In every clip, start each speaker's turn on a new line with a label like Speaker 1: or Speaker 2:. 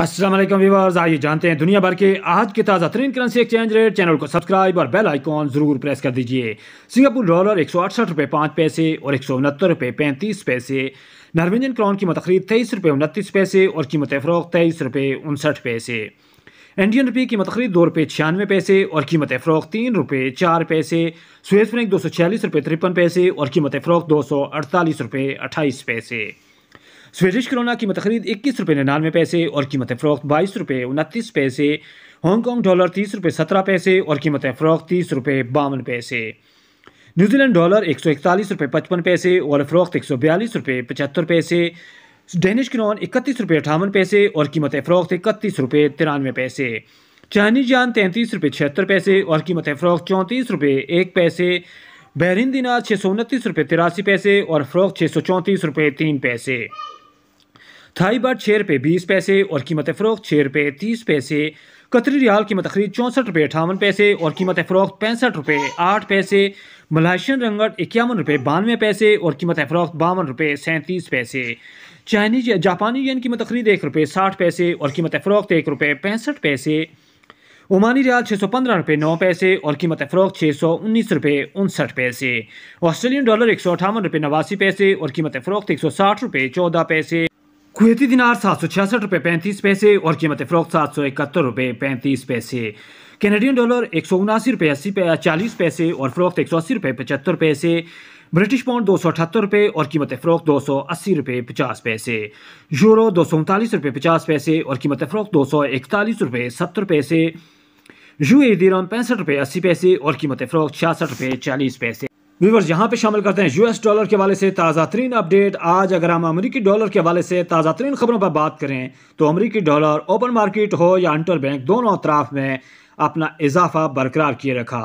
Speaker 1: असलम व्यवर्स आइए जानते हैं दुनिया भर के आज के ताज़ा तरीन करेंसी एक्सचेंज रेट चैनल को सब्सक्राइब और बेल आइकॉन ज़रूर प्रेस कर दीजिए सिंगापुर डॉलर एक सौ अड़सठ रुपये पाँच पैसे और एक सौ उनहत्तर रुपये पैंतीस पैसे नॉर्वेजियन क्रॉन की तकरीब तेईस रुपये उनतीस पैसे और कीमत फ़रोख तेईस रुपये उनसठ पैसे इंडियन रुपये की तकरीब दो रुपये छियानवे पैसे और कीमत फ़रोख तीन रुपये चार पैसे स्वेस फ्रेंक दो सौ छियालीस रुपये तिरपन पैसे और कीमत फ़रोख दो सौ अड़तालीस रुपये अट्ठाईस पैसे स्वेडिश करोना कीमत खरीद इक्कीस रुपये निन्यानवे पैसे और कीमत फ़रोख्त बाईस रुपये उनतीस पैसे हांगकॉन्ग डॉलर तीस रुपये सत्रह पैसे और कीमत फ़रोख्त तीस रुपये बावन पैसे न्यूजीलैंड डॉलर एक सौ इकतालीस रुपये पचपन पैसे और फ़रोख्त एक सौ बयालीस रुपये पचहत्तर पैसे डेनिश क्रोन इकतीस रुपये अठावन पैसे और कीमत फ़रोख्त इकतीस रुपये तिरानवे पैसे चाइनीज जान तैंतीस रुपये छिहत्तर पैसे और कीमत फ़रोख्त चौंतीस रुपये एक पैसे बहरीन दिनार छः सौ उनतीस रुपये तिरासी पैसे और फरोख छः सौ चौंतीस रुपये तीन पैसे थाई बाट छः रुपये बीस पैसे और कीमत फरोख़ छः रुपये तीस पैसे कतरी रियाल कीमत खरीद चौंसठ रुपये अठावन पैसे और कीमत फ़रोख्त पैंसठ रुपये आठ पैसे मलाशियन रंगट इक्यावन रुपये बानवे पैसे और कीमत फ़रोख्त बावन रुपये सैंतीस पैसे चाइनीज जापानी यन कीमत खरीद एक रुपये साठ पैसे और कीमत फ़रोख्त एक रुपये पैंसठ पैसे ओमानी रियाल छः सौ पंद्रह रुपये नौ पैसे और कीमत फ़रोख्त छः सौ उन्नीस रुपये उनसठ पैसे ऑस्ट्रेलियन डॉलर एक सौ अठावन रुपये नवासी पैसे और कीमत फ़रोख्त एक सौ साठ रुपये चौदह पैसे कुवैती दिनार सात सौ छियासठ रुपये पैंतीस पैसे और कीमत फ़रोख सात सौ इकहत्तर रुपये पैंतीस पैसे कैनेडियन डॉलर एक सौ उनासी रुपये अस्सी चालीस पैसे और फ़रोख्त एक सौ अस्सी रुपये पचहत्तर पैसे ब्रिटिश पाउंड दो सौ अठहत्तर रुपये और कीमत फ़रोख दो सौ अस्सी रुपये पचास पैसे यूरो दो सौ उनतालीस रुपये पचास पैसे और कीमत फ़रोख दो सौ इकतालीस रुपये सत्तर पैसे यू ए दीरान पैंसठ रुपये अस्सी पैसे और कीमत फ़रोख छियासठ रुपये चालीस पैसे व्यूवर्स यहाँ पे शामिल करते हैं यूएस डॉलर के वाले से ताज़ा तरीन अपडेट आज अगर हम अमरीकी डॉलर के वाले से ताज़ा तरीन खबरों पर बात करें तो अमरीकी डॉलर ओपन मार्केट हो या अंटर बैंक दोनों अतराफ में अपना इजाफा बरकरार किए रखा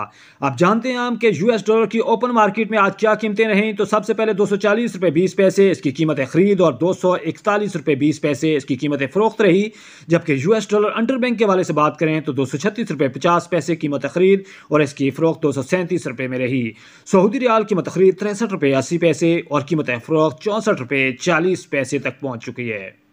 Speaker 1: आप जानते हैं आम के यूएस डॉलर की ओपन मार्केट में आज क्या कीमतें रहें तो सबसे पहले दो सौ चालीस रुपये बीस पैसे इसकी कीमत खरीद और दो सौ इकतालीस रुपये बीस पैसे इसकी कीमत फरोख्त रही जबकि यूएस डॉलर अंडर बैंक के वाले से बात करें तो दो सौ छत्तीस रुपये पचास पैसे कीमत खरीद और इसकी फरोख्त दो सौ सैंतीस रुपये में रही सऊदी रियाल कीमत खरीद तिरसठ रुपये अस्सी पैसे और कीमत फरोख्त चौंसठ रुपये चालीस पैसे तक पहुँच चुकी है